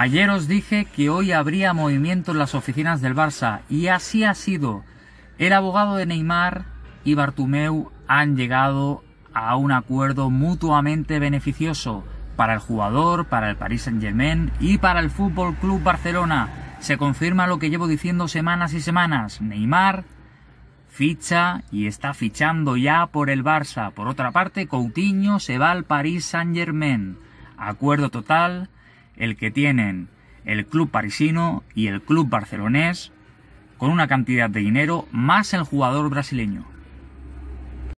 Ayer os dije que hoy habría movimiento en las oficinas del Barça y así ha sido. El abogado de Neymar y Bartumeu han llegado a un acuerdo mutuamente beneficioso para el jugador, para el Paris Saint-Germain y para el Fútbol Club Barcelona. Se confirma lo que llevo diciendo semanas y semanas. Neymar ficha y está fichando ya por el Barça. Por otra parte, Coutinho se va al Paris Saint-Germain. Acuerdo total el que tienen el club parisino y el club barcelonés, con una cantidad de dinero más el jugador brasileño.